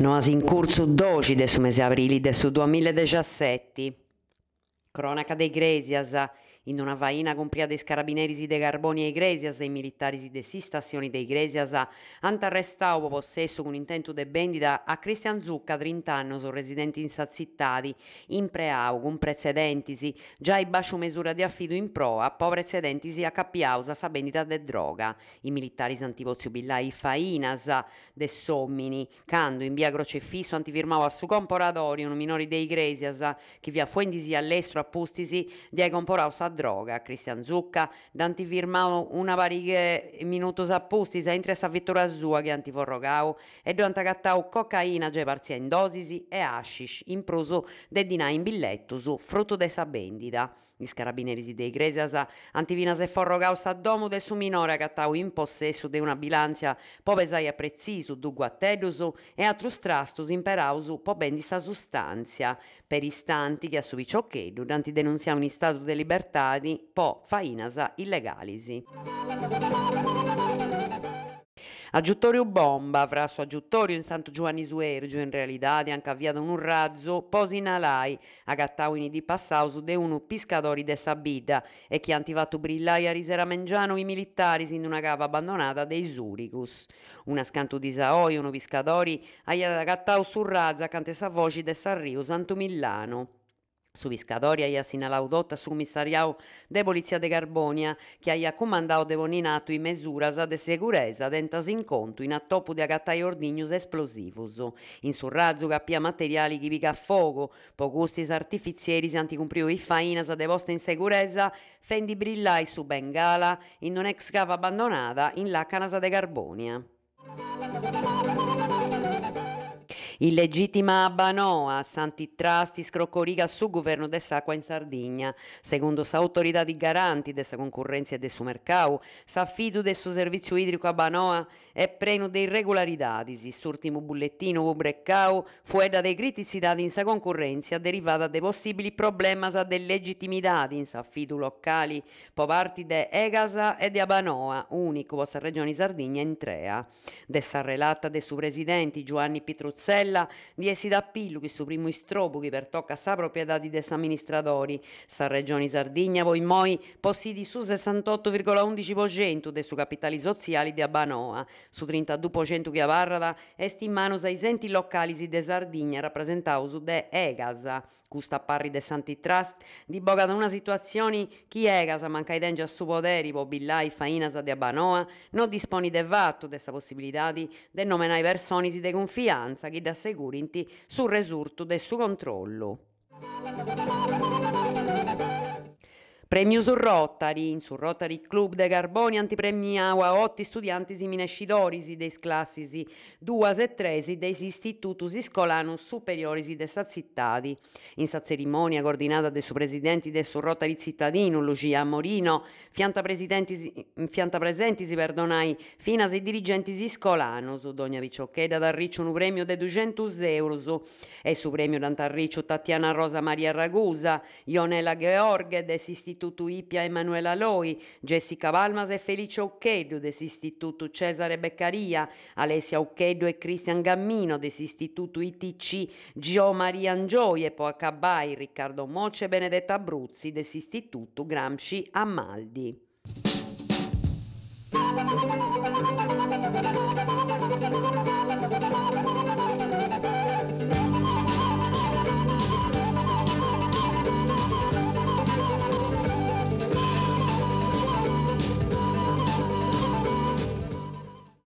Noasi in corso 12 del mese aprile del 2017. Cronaca dei Gresias in una vaina compria i carabineri de Carboni e Iglesias e i militari de Sistazioni de Iglesias hanno arrestato po possesso con intento de vendita a Cristian Zucca, 30 anni, residenti in Sazzittadi, in preau, con precedentisi, già i bacio misura di affido in proa, po precedentisi a capiausa sa vendita de droga. I militari Santipozio Billai Fainas de Sommini, quando in via Crocefisso antifirmava a su comporatorio un minore de Iglesias che via Fuendisi all'estro appustisi di comporausa droga. Cristian Zucca, Danti firmao una varighe minuto s'apposti, sa interessa a Vittorio Azua che antiforrogao e durante cattao cocaina ge parzia in dosisi e hashish in proso de dinà in billetto su frutto de sa bendida. Gli scarabineri dei Gresas antivina se forrogao sa domo de su minore cattao in possesso de una bilancia po pesai a preciso du guattedoso e altro strastus imperausu po ben di sa sostanzia per istanti che a subito piccioccheddu danti denunziamo in stato de libertà stadi po fainasa illegalisi. Aggiuttorio bomba fra su aggiuttorio in Santo Giovanni Suergio in di anche avviato un razzo posinalai a gattauini di passauso de uno piscatori de Sabida e chi antivato brillai a risera mengiano i militari in una cava abbandonata dei Suricus. Una scanto di Saoi, uno piscatori, aia gattau su razza cante sa voci de Sanrio Santo Milano. Subiscadori aia sinalaudota submissariau de Polizia de Carbonia, che aia comandato de boninato i mesuras de seguresa dentas incontro in attopu de agattai ordignos esplosivus. In surrazzo capia materiali chi pica a fogo, pocustis artificieri si anticumpriu i fainas de posta in seguresa, fendi brillai su Bengala, in un ex cava abbandonata in la canasa de Carbonia. Illegittima Banoa, Santitrasti, Scroccoriga su governo de Sacqua in Sardegna. Secondo sa autorità di garanti dessa concorrenza e de su mercau, sa fidu de su servizio idrico a Banoa e preno de irregolarità. S'ultimo bullettino Ubrecau fueda de criticità in sa concorrenza derivata de possibili problemi sa de legittimità in sa fidu locali po parti de Egasa e de Abanoa, unico vostra regione Sardegna in trea. De sa relata de su presidenti Giovanni Pitruzzella querela di essi da Pillu, che su primo istrobo che pertocca sa proprietà di amministratori. Sa Regioni Sardigna voi moi possiedi su 68,11% dei su capitali sociali di Abanoa, su 32% che avarrada est in mano ai senti locali di Sardigna rappresentati su de Egasa, custa parri de Sant'Itrust, di boga da una situazione chi Egasa manca i dengi a suo poderi, pobillai, fainasa di Abanoa, non disponi de vatto sa possibilità di i personi di confianza che da asegurinti sul risultato del suo controllo. Premio su Rotary, su Rotary Club de Garboni, antipremi AUA, otti studianti si minescitorisi des classisi duas e tresi dei istitutus iscolanus superiorisi de sa cittadi. In sa cerimonia coordinata de su presidenti de su Rotary cittadino, Lucia Morino, fianta, fianta presenti si perdonai, fina se dirigenti si scolanus, Dogna Vicciocchedda Riccio un premio de 200 euros, e su premio d'Antarriccio Tatiana Rosa Maria Ragusa, Ionela Gheorghe des istitutus Istituto IPIA Emanuela Loi, Jessica Balmas e Felice Occheddu dell'Istituto Cesare Beccaria, Alessia Occheddu e Cristian Gammino dell'Istituto ITC Gio Maria Angioie, Poacabai, Riccardo Moce e Benedetta Abruzzi dell'Istituto Gramsci Ammaldi.